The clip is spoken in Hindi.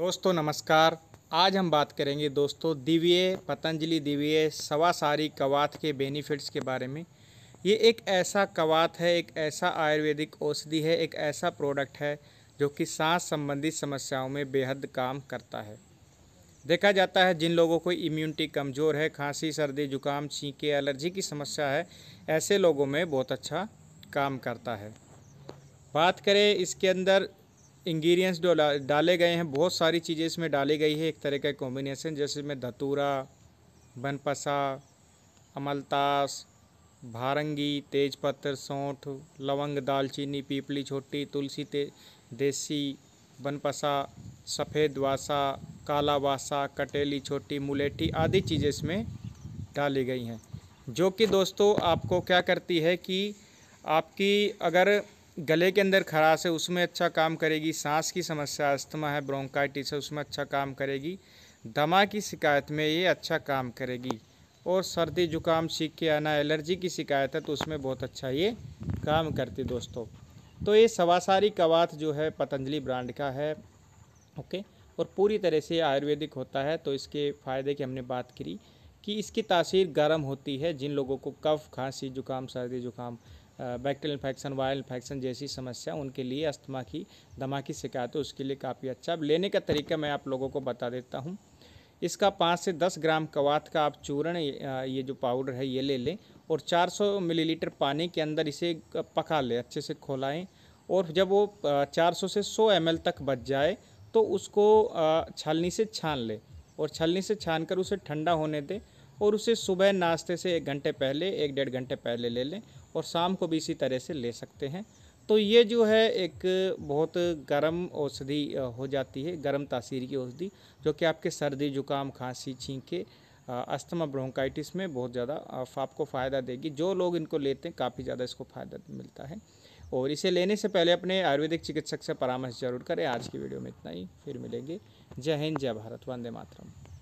दोस्तों नमस्कार आज हम बात करेंगे दोस्तों दिव्य पतंजलि दिव्य सवासारी कवाथ के बेनिफिट्स के बारे में ये एक ऐसा कवात है एक ऐसा आयुर्वेदिक औषधि है एक ऐसा प्रोडक्ट है जो कि सांस संबंधी समस्याओं में बेहद काम करता है देखा जाता है जिन लोगों को इम्यूनिटी कमज़ोर है खांसी सर्दी जुकाम छींके एलर्जी की समस्या है ऐसे लोगों में बहुत अच्छा काम करता है बात करें इसके अंदर इंग्रेडिएंट्स डाले गए हैं बहुत सारी चीज़ें इसमें डाली गई है एक तरह का कॉम्बिनेशन जैसे में धतूरा बनपसा अमलतास भारंगी पत्थर सौंठ लवंग दालचीनी पीपली छोटी तुलसी ते देसी बनपसा सफ़ेद वासा काला वासा कटेली छोटी मुलेठी आदि चीज़ें इसमें डाली गई हैं जो कि दोस्तों आपको क्या करती है कि आपकी अगर गले के अंदर खराश है उसमें अच्छा काम करेगी सांस की समस्या अस्थमा है ब्रोंकाइटिस है उसमें अच्छा काम करेगी दमा की शिकायत में ये अच्छा काम करेगी और सर्दी जुकाम सीख के आना एलर्जी की शिकायत है तो उसमें बहुत अच्छा ये काम करती दोस्तों तो ये सवासारी कवाथ जो है पतंजलि ब्रांड का है ओके और पूरी तरह से आयुर्वेदिक होता है तो इसके फ़ायदे की हमने बात करी कि इसकी तासीर गर्म होती है जिन लोगों को कफ़ खांसी जुकाम सर्दी जुकाम बैक्टेरियल इन्फेक्शन वायरल इन्फेक्शन जैसी समस्या उनके लिए अस्थमा की दमा की शिकायत है उसके लिए काफ़ी अच्छा अब लेने का तरीका मैं आप लोगों को बता देता हूँ इसका पाँच से दस ग्राम कवात का आप चूर्ण ये जो पाउडर है ये ले लें और चार मिलीलीटर पानी के अंदर इसे पका लें अच्छे से खोलाएँ और जब वो चार से सौ एम तक बच जाए तो उसको छलनी से छान लें और छलनी से छान कर उसे ठंडा होने दें और उसे सुबह नाश्ते से एक घंटे पहले एक डेढ़ घंटे पहले ले लें और शाम को भी इसी तरह से ले सकते हैं तो ये जो है एक बहुत गर्म औषधि हो जाती है गर्म तासीर की औषधि जो कि आपके सर्दी जुकाम खांसी छींके अस्थमा ब्रोंकाइटिस में बहुत ज़्यादा आपको फ़ायदा देगी जो लोग इनको लेते हैं काफ़ी ज़्यादा इसको फ़ायदा मिलता है और इसे लेने से पहले अपने आयुर्वेदिक चिकित्सक से परामर्श जरूर करें आज की वीडियो में इतना ही फिर मिलेंगे जय हिंद जय भारत वंदे मातरम